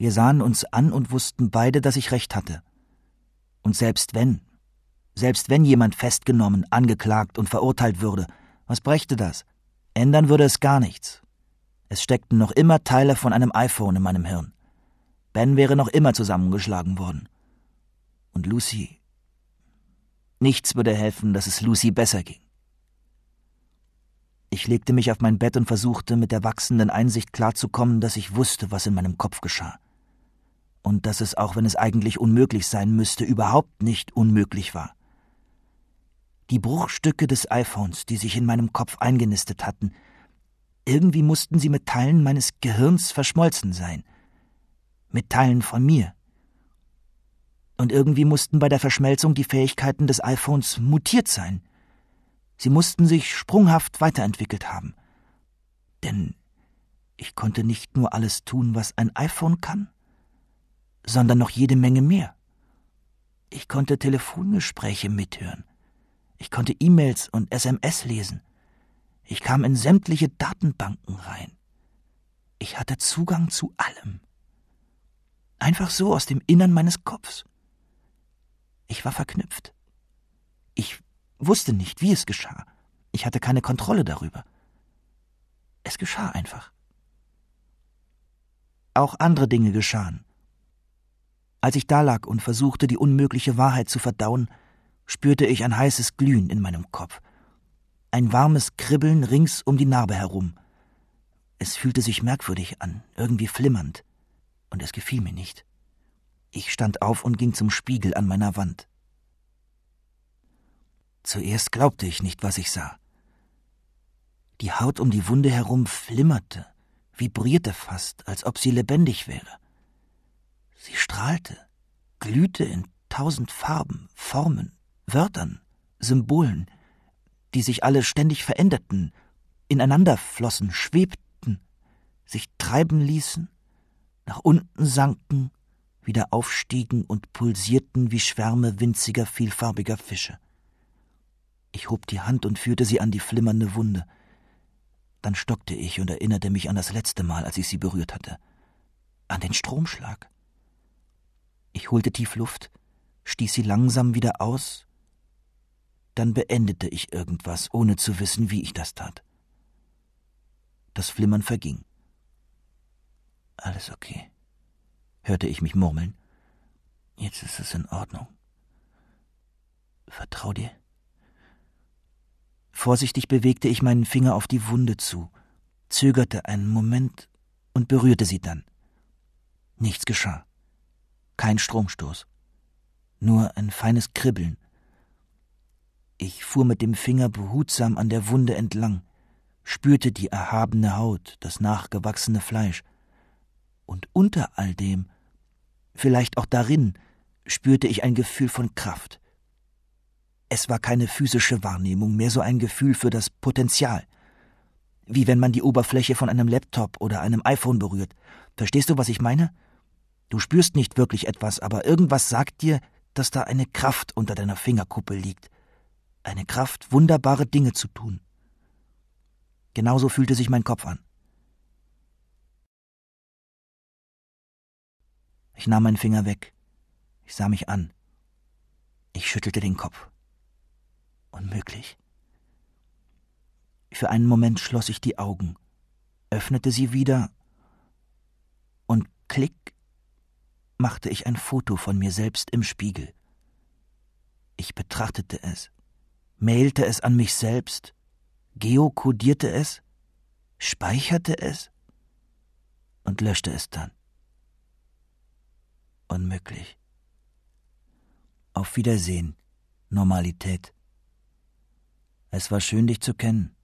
Wir sahen uns an und wussten beide, dass ich recht hatte. Und selbst wenn, selbst wenn jemand festgenommen, angeklagt und verurteilt würde, was brächte das? Ändern würde es gar nichts. Es steckten noch immer Teile von einem iPhone in meinem Hirn. Ben wäre noch immer zusammengeschlagen worden. Und Lucy. Nichts würde helfen, dass es Lucy besser ging. Ich legte mich auf mein Bett und versuchte, mit der wachsenden Einsicht klarzukommen, dass ich wusste, was in meinem Kopf geschah und dass es, auch wenn es eigentlich unmöglich sein müsste, überhaupt nicht unmöglich war. Die Bruchstücke des iPhones, die sich in meinem Kopf eingenistet hatten, irgendwie mussten sie mit Teilen meines Gehirns verschmolzen sein, mit Teilen von mir. Und irgendwie mussten bei der Verschmelzung die Fähigkeiten des iPhones mutiert sein. Sie mussten sich sprunghaft weiterentwickelt haben. Denn ich konnte nicht nur alles tun, was ein iPhone kann sondern noch jede Menge mehr. Ich konnte Telefongespräche mithören. Ich konnte E-Mails und SMS lesen. Ich kam in sämtliche Datenbanken rein. Ich hatte Zugang zu allem. Einfach so aus dem Innern meines Kopfs. Ich war verknüpft. Ich wusste nicht, wie es geschah. Ich hatte keine Kontrolle darüber. Es geschah einfach. Auch andere Dinge geschahen. Als ich dalag und versuchte, die unmögliche Wahrheit zu verdauen, spürte ich ein heißes Glühen in meinem Kopf. Ein warmes Kribbeln rings um die Narbe herum. Es fühlte sich merkwürdig an, irgendwie flimmernd, und es gefiel mir nicht. Ich stand auf und ging zum Spiegel an meiner Wand. Zuerst glaubte ich nicht, was ich sah. Die Haut um die Wunde herum flimmerte, vibrierte fast, als ob sie lebendig wäre. Sie strahlte, glühte in tausend Farben, Formen, Wörtern, Symbolen, die sich alle ständig veränderten, ineinander flossen, schwebten, sich treiben ließen, nach unten sanken, wieder aufstiegen und pulsierten wie Schwärme winziger, vielfarbiger Fische. Ich hob die Hand und führte sie an die flimmernde Wunde. Dann stockte ich und erinnerte mich an das letzte Mal, als ich sie berührt hatte, an den Stromschlag. Ich holte tief Luft, stieß sie langsam wieder aus, dann beendete ich irgendwas, ohne zu wissen, wie ich das tat. Das Flimmern verging. Alles okay, hörte ich mich murmeln. Jetzt ist es in Ordnung. Vertrau dir. Vorsichtig bewegte ich meinen Finger auf die Wunde zu, zögerte einen Moment und berührte sie dann. Nichts geschah kein Stromstoß, nur ein feines Kribbeln. Ich fuhr mit dem Finger behutsam an der Wunde entlang, spürte die erhabene Haut, das nachgewachsene Fleisch, und unter all dem, vielleicht auch darin, spürte ich ein Gefühl von Kraft. Es war keine physische Wahrnehmung, mehr so ein Gefühl für das Potenzial. Wie wenn man die Oberfläche von einem Laptop oder einem iPhone berührt. Verstehst du, was ich meine? Du spürst nicht wirklich etwas, aber irgendwas sagt dir, dass da eine Kraft unter deiner Fingerkuppel liegt. Eine Kraft, wunderbare Dinge zu tun. Genauso fühlte sich mein Kopf an. Ich nahm meinen Finger weg. Ich sah mich an. Ich schüttelte den Kopf. Unmöglich. Für einen Moment schloss ich die Augen, öffnete sie wieder und klick machte ich ein Foto von mir selbst im Spiegel. Ich betrachtete es, mailte es an mich selbst, geokodierte es, speicherte es und löschte es dann. Unmöglich. Auf Wiedersehen, Normalität. Es war schön, dich zu kennen.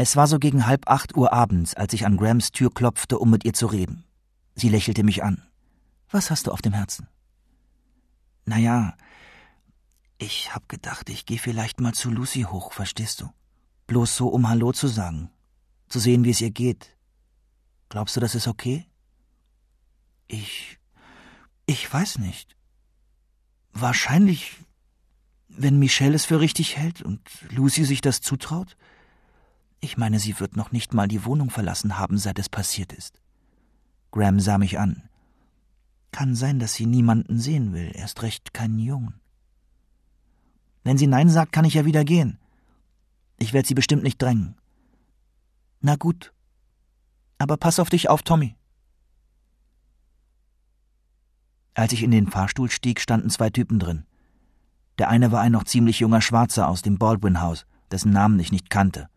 Es war so gegen halb acht Uhr abends, als ich an Grams Tür klopfte, um mit ihr zu reden. Sie lächelte mich an. Was hast du auf dem Herzen? Naja, ich hab gedacht, ich geh vielleicht mal zu Lucy hoch, verstehst du? Bloß so, um Hallo zu sagen. Zu sehen, wie es ihr geht. Glaubst du, das ist okay? Ich. Ich weiß nicht. Wahrscheinlich, wenn Michelle es für richtig hält und Lucy sich das zutraut. Ich meine, sie wird noch nicht mal die Wohnung verlassen haben, seit es passiert ist. Graham sah mich an. Kann sein, dass sie niemanden sehen will, erst recht keinen Jungen. Wenn sie Nein sagt, kann ich ja wieder gehen. Ich werde sie bestimmt nicht drängen. Na gut. Aber pass auf dich auf, Tommy. Als ich in den Fahrstuhl stieg, standen zwei Typen drin. Der eine war ein noch ziemlich junger Schwarzer aus dem Baldwin-Haus, dessen Namen ich nicht kannte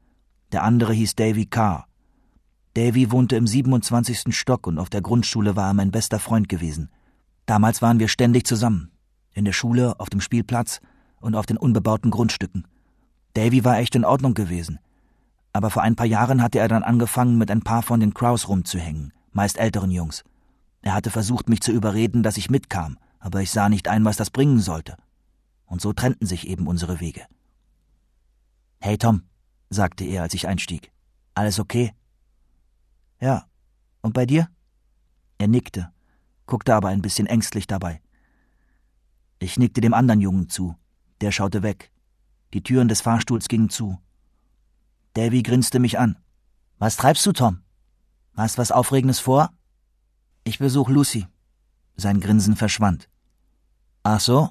der andere hieß Davy Carr. Davy wohnte im 27. Stock und auf der Grundschule war er mein bester Freund gewesen. Damals waren wir ständig zusammen. In der Schule, auf dem Spielplatz und auf den unbebauten Grundstücken. Davy war echt in Ordnung gewesen. Aber vor ein paar Jahren hatte er dann angefangen, mit ein paar von den Crows rumzuhängen, meist älteren Jungs. Er hatte versucht, mich zu überreden, dass ich mitkam, aber ich sah nicht ein, was das bringen sollte. Und so trennten sich eben unsere Wege. Hey Tom, sagte er, als ich einstieg. Alles okay? Ja. Und bei dir? Er nickte, guckte aber ein bisschen ängstlich dabei. Ich nickte dem anderen Jungen zu. Der schaute weg. Die Türen des Fahrstuhls gingen zu. Davy grinste mich an. Was treibst du, Tom? Hast was Aufregendes vor? Ich besuch Lucy. Sein Grinsen verschwand. Ach so?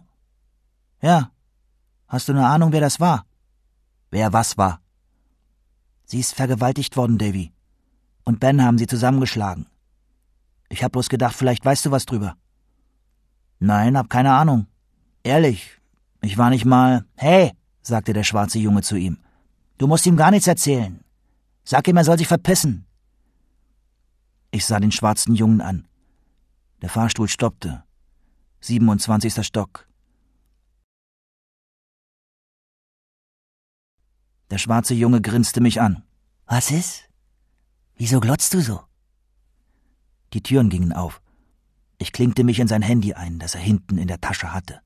Ja. Hast du eine Ahnung, wer das war? Wer was war? Sie ist vergewaltigt worden, Davy. Und Ben haben sie zusammengeschlagen. Ich hab bloß gedacht, vielleicht weißt du was drüber. Nein, hab keine Ahnung. Ehrlich, ich war nicht mal. Hey, sagte der schwarze Junge zu ihm. Du musst ihm gar nichts erzählen. Sag ihm, er soll sich verpissen. Ich sah den schwarzen Jungen an. Der Fahrstuhl stoppte. 27. Stock. Der schwarze Junge grinste mich an. Was ist? Wieso glotzt du so? Die Türen gingen auf. Ich klinkte mich in sein Handy ein, das er hinten in der Tasche hatte.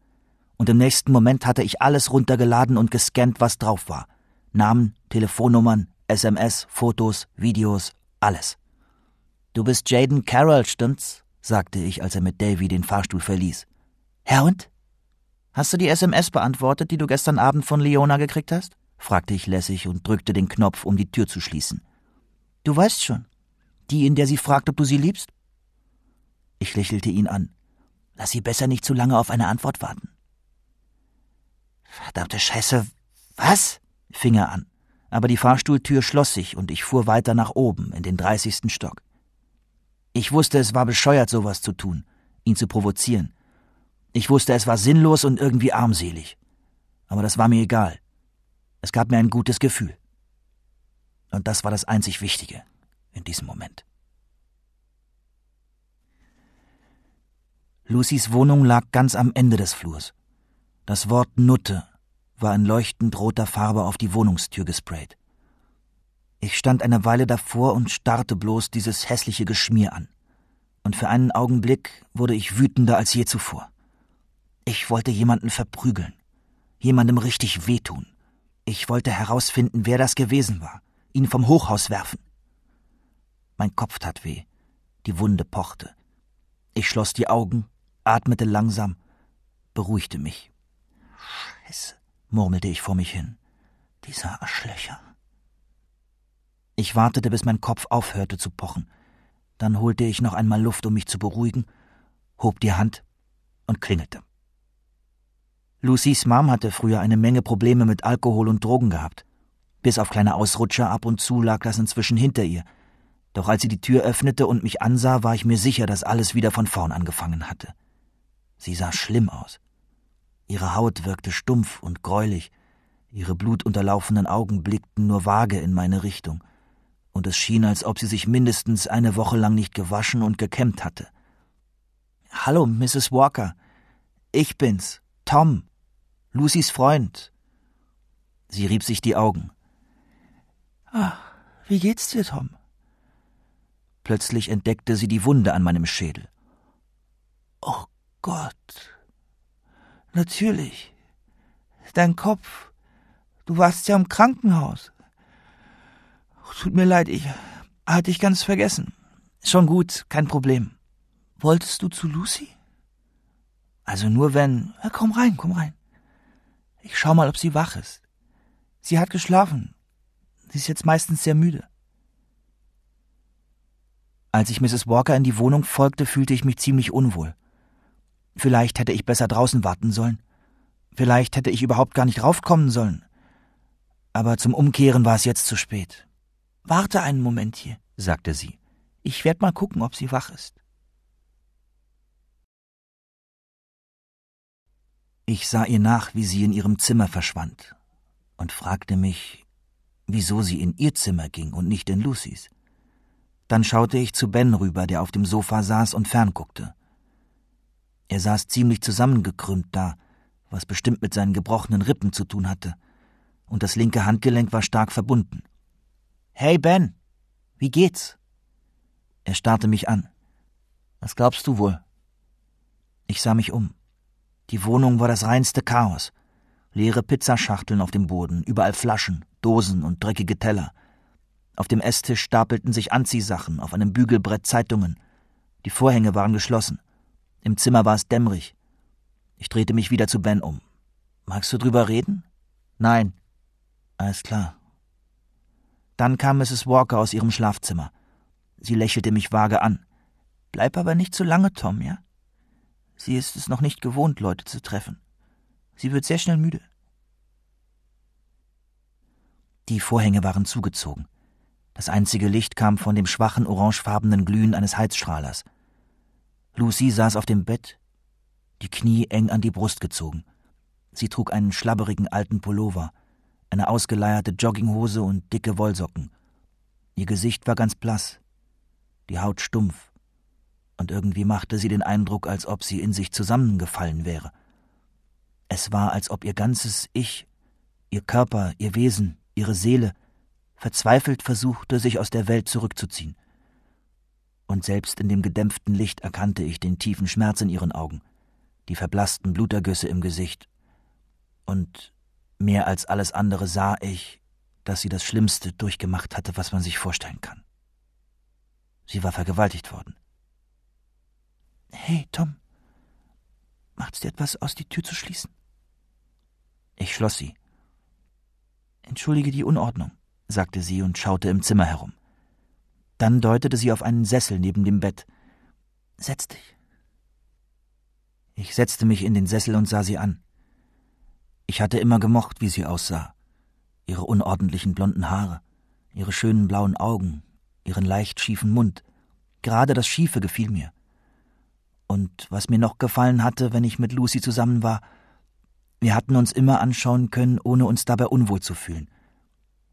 Und im nächsten Moment hatte ich alles runtergeladen und gescannt, was drauf war. Namen, Telefonnummern, SMS, Fotos, Videos, alles. Du bist Jaden Carroll, stimmt's? sagte ich, als er mit Davy den Fahrstuhl verließ. Herr und? Hast du die SMS beantwortet, die du gestern Abend von Leona gekriegt hast? fragte ich lässig und drückte den Knopf, um die Tür zu schließen. Du weißt schon. Die, in der sie fragt, ob du sie liebst? Ich lächelte ihn an. Lass sie besser nicht zu lange auf eine Antwort warten. Verdammte Scheiße. Was? fing er an. Aber die Fahrstuhltür schloss sich und ich fuhr weiter nach oben in den dreißigsten Stock. Ich wusste, es war bescheuert, sowas zu tun, ihn zu provozieren. Ich wusste, es war sinnlos und irgendwie armselig. Aber das war mir egal. Es gab mir ein gutes Gefühl. Und das war das einzig Wichtige in diesem Moment. Lucys Wohnung lag ganz am Ende des Flurs. Das Wort Nutte war in leuchtend roter Farbe auf die Wohnungstür gesprayt. Ich stand eine Weile davor und starrte bloß dieses hässliche Geschmier an. Und für einen Augenblick wurde ich wütender als je zuvor. Ich wollte jemanden verprügeln, jemandem richtig wehtun. Ich wollte herausfinden, wer das gewesen war, ihn vom Hochhaus werfen. Mein Kopf tat weh, die Wunde pochte. Ich schloss die Augen, atmete langsam, beruhigte mich. Scheiße, murmelte ich vor mich hin. Dieser Arschlöcher. Ich wartete, bis mein Kopf aufhörte zu pochen. Dann holte ich noch einmal Luft, um mich zu beruhigen, hob die Hand und klingelte. Lucies Mom hatte früher eine Menge Probleme mit Alkohol und Drogen gehabt. Bis auf kleine Ausrutscher ab und zu lag das inzwischen hinter ihr. Doch als sie die Tür öffnete und mich ansah, war ich mir sicher, dass alles wieder von vorn angefangen hatte. Sie sah schlimm aus. Ihre Haut wirkte stumpf und gräulich, ihre blutunterlaufenen Augen blickten nur vage in meine Richtung, und es schien, als ob sie sich mindestens eine Woche lang nicht gewaschen und gekämmt hatte. Hallo, Mrs. Walker. Ich bin's, Tom. Lucys Freund. Sie rieb sich die Augen. Ach, wie geht's dir, Tom? Plötzlich entdeckte sie die Wunde an meinem Schädel. Oh Gott. Natürlich. Dein Kopf. Du warst ja im Krankenhaus. Oh, tut mir leid, ich hatte dich ganz vergessen. Schon gut, kein Problem. Wolltest du zu Lucy? Also nur wenn. Ja, komm rein, komm rein. Ich schau mal, ob sie wach ist. Sie hat geschlafen. Sie ist jetzt meistens sehr müde. Als ich Mrs. Walker in die Wohnung folgte, fühlte ich mich ziemlich unwohl. Vielleicht hätte ich besser draußen warten sollen. Vielleicht hätte ich überhaupt gar nicht raufkommen sollen. Aber zum Umkehren war es jetzt zu spät. Warte einen Moment hier, sagte sie. Ich werd mal gucken, ob sie wach ist. Ich sah ihr nach, wie sie in ihrem Zimmer verschwand und fragte mich, wieso sie in ihr Zimmer ging und nicht in Lucys. Dann schaute ich zu Ben rüber, der auf dem Sofa saß und fernguckte. Er saß ziemlich zusammengekrümmt da, was bestimmt mit seinen gebrochenen Rippen zu tun hatte, und das linke Handgelenk war stark verbunden. Hey Ben, wie geht's? Er starrte mich an. Was glaubst du wohl? Ich sah mich um. Die Wohnung war das reinste Chaos. Leere Pizzaschachteln auf dem Boden, überall Flaschen, Dosen und dreckige Teller. Auf dem Esstisch stapelten sich Anziehsachen, auf einem Bügelbrett Zeitungen. Die Vorhänge waren geschlossen. Im Zimmer war es dämmerig. Ich drehte mich wieder zu Ben um. Magst du drüber reden? Nein. Alles klar. Dann kam Mrs. Walker aus ihrem Schlafzimmer. Sie lächelte mich vage an. Bleib aber nicht zu lange, Tom, ja? Sie ist es noch nicht gewohnt, Leute zu treffen. Sie wird sehr schnell müde. Die Vorhänge waren zugezogen. Das einzige Licht kam von dem schwachen orangefarbenen Glühen eines Heizstrahlers. Lucy saß auf dem Bett, die Knie eng an die Brust gezogen. Sie trug einen schlabberigen alten Pullover, eine ausgeleierte Jogginghose und dicke Wollsocken. Ihr Gesicht war ganz blass, die Haut stumpf und irgendwie machte sie den Eindruck, als ob sie in sich zusammengefallen wäre. Es war, als ob ihr ganzes Ich, ihr Körper, ihr Wesen, ihre Seele verzweifelt versuchte, sich aus der Welt zurückzuziehen. Und selbst in dem gedämpften Licht erkannte ich den tiefen Schmerz in ihren Augen, die verblassten Blutergüsse im Gesicht. Und mehr als alles andere sah ich, dass sie das Schlimmste durchgemacht hatte, was man sich vorstellen kann. Sie war vergewaltigt worden. Hey, Tom, macht's dir etwas aus, die Tür zu schließen? Ich schloss sie. Entschuldige die Unordnung, sagte sie und schaute im Zimmer herum. Dann deutete sie auf einen Sessel neben dem Bett. Setz dich. Ich setzte mich in den Sessel und sah sie an. Ich hatte immer gemocht, wie sie aussah. Ihre unordentlichen blonden Haare, ihre schönen blauen Augen, ihren leicht schiefen Mund. Gerade das Schiefe gefiel mir. Und was mir noch gefallen hatte, wenn ich mit Lucy zusammen war, wir hatten uns immer anschauen können, ohne uns dabei unwohl zu fühlen.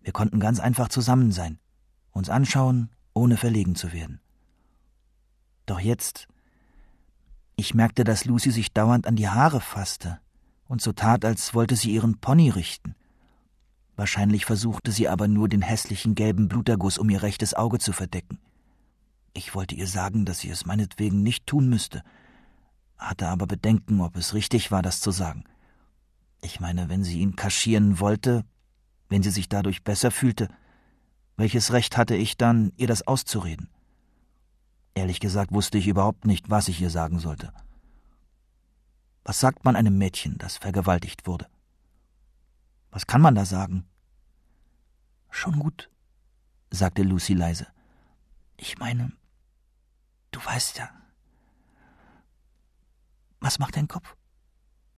Wir konnten ganz einfach zusammen sein, uns anschauen, ohne verlegen zu werden. Doch jetzt, ich merkte, dass Lucy sich dauernd an die Haare fasste und so tat, als wollte sie ihren Pony richten. Wahrscheinlich versuchte sie aber nur, den hässlichen gelben Bluterguss um ihr rechtes Auge zu verdecken. Ich wollte ihr sagen, dass sie es meinetwegen nicht tun müsste, hatte aber Bedenken, ob es richtig war, das zu sagen. Ich meine, wenn sie ihn kaschieren wollte, wenn sie sich dadurch besser fühlte, welches Recht hatte ich dann, ihr das auszureden? Ehrlich gesagt wusste ich überhaupt nicht, was ich ihr sagen sollte. Was sagt man einem Mädchen, das vergewaltigt wurde? Was kann man da sagen? Schon gut, sagte Lucy leise. Ich meine, Du weißt ja. Was macht dein Kopf?